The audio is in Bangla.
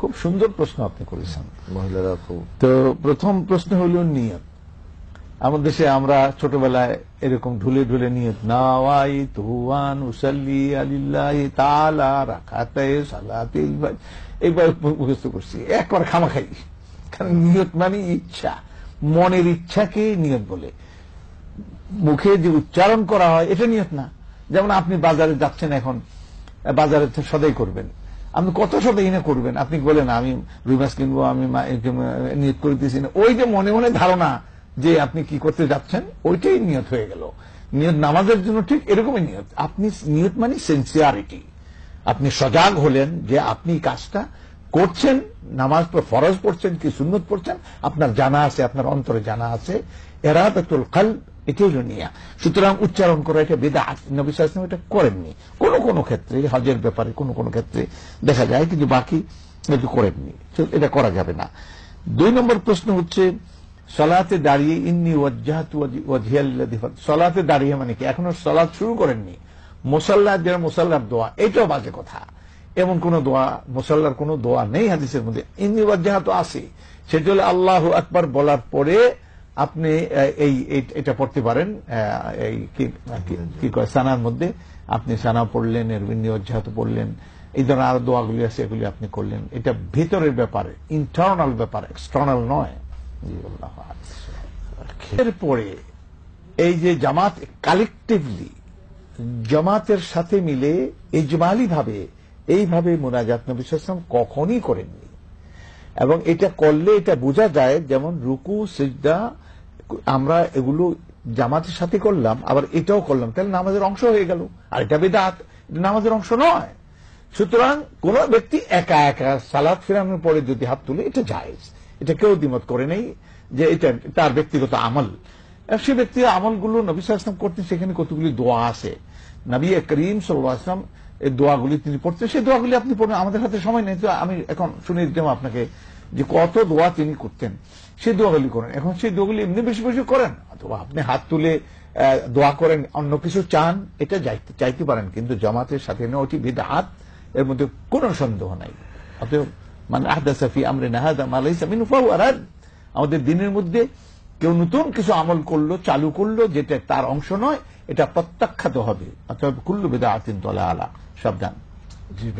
খুব সুন্দর প্রশ্ন আপনি করেছেন মহিলারা খুব তো প্রথম প্রশ্ন হল নিয়ত আমাদের দেশে আমরা ছোটবেলায় এরকম ঢুলে ঢুলে নিয়ত নাওয়াই তুয়ান উসাল্লি আলিল্লাহি তালা রাখাতে সালাতে এইবার মুখস্থ করছি একবার খামা খাই কারণ নিয়ত মানে ইচ্ছা মনের ইচ্ছাকে নিয়ত বলে মুখে যে উচ্চারণ করা হয় এটা নিয়ত না যেমন আপনি বাজারে যাচ্ছেন এখন বাজারে সদাই করবেন আপনি কত শত এনে করবেন আপনি বলেন আমি রুই মাছ কিনবো আমি নিয়ত করে দিয়েছি ওই যে মনে মনে ধারণা যে আপনি কি করতে যাচ্ছেন ওইটাই নিয়ত হয়ে গেল নিয়ত নামাজের জন্য ঠিক এরকমই নিয়ত আপনি নিয়ত মানে সেন্সিয়ারিটি আপনি সজাগ হলেন যে আপনি কাজটা করছেন নামাজ ফরজ পড়ছেন কি সুন্নত পড়ছেন আপনার জানা আছে আপনার অন্তরে জানা আছে এরাদাতুল কাল এটা হলো নিয়া সুতরাং উচ্চারণ করা এটা বেদা নবী সালাম এটা করেননি কোন কোন ক্ষেত্রে হজের ব্যাপারে কোন কোন ক্ষেত্রে দেখা যায় কিন্তু বাকি এটা করেননি এটা করা যাবে না দুই নম্বর প্রশ্ন হচ্ছে সলাতে দাঁড়িয়ে ইন্নি ওয়াজাহাত সলাতে দাঁড়িয়ে মানে কি এখনো সলাৎ শুরু করেননি মোসাল্লার যেন মোসাল্লার দোয়া এটাও বাজে কথা এমন কোন দোয়া মোসাল্লার কোন দোয়া নেই হাদিসের মধ্যে ইন্নি ওয়াজাহাত আছে সেটা হলো আল্লাহ আকবার বলার পরে আপনি এই এটা পড়তে পারেন কি কয় সানার মধ্যে আপনি সানা পড়লেন এর নিয়োজাত পড়লেন এই ধরনের আরো দোয়াগুলি আছে এগুলি আপনি করলেন এটা ভেতরের ব্যাপারে ইন্টারনাল ব্যাপার এক্সটার্নাল নয় এরপরে এই যে জামাত কালেকটিভলি জামাতের সাথে মিলে এজমালি ভাবে এইভাবে মোনাজাত নবী কখনই করেননি এবং এটা করলে এটা বোঝা যায় যেমন রুকু সিজদা আমরা এগুলো জামাতের সাথে করলাম আবার এটাও করলাম তাহলে নামাজের অংশ হয়ে গেল আর এটা বেদাত নামাজের অংশ নয় সুতরাং কোন ব্যক্তি একা একা সালাদ ফেরানোর পরে যদি হাত তুলে এটা যায় এটা কেউ দ্বিমত করে নেই যে এটা তার ব্যক্তিগত আমল সে ব্যক্তির আমলগুলো নবী সাল্লাম করতেন সেখানে কতগুলি দোয়া আছে নবী করিম সাল্লাম এই দোয়াগুলি তিনি পড়তেন সেই দোয়াগুলি আপনি পড়বেন আমাদের হাতে সময় নেই তো আমি এখন শুনে দিতাম আপনাকে যে কত দোয়া তিনি করতেন সেই দোয়াগুলি করেন এখন সেই দোয়াগুলি এমনি বেশি বেশি করেন অথবা আপনি হাত তুলে দোয়া করেন অন্য কিছু চান এটা চাইতে পারেন কিন্তু জামাতের সাথে নেওয়া উচিত হাত এর মধ্যে কোন সন্দেহ নাই অতএব মানে সাফি আমরে নাহাদ আমাদের দিনের মধ্যে কেউ নতুন কিছু আমল করলো চালু করলো যেটা তার অংশ নয় এটা প্রত্যাখ্যাত হবে অর্থাৎ কুল্লু বেদা আতিন তলা আলা সাবধান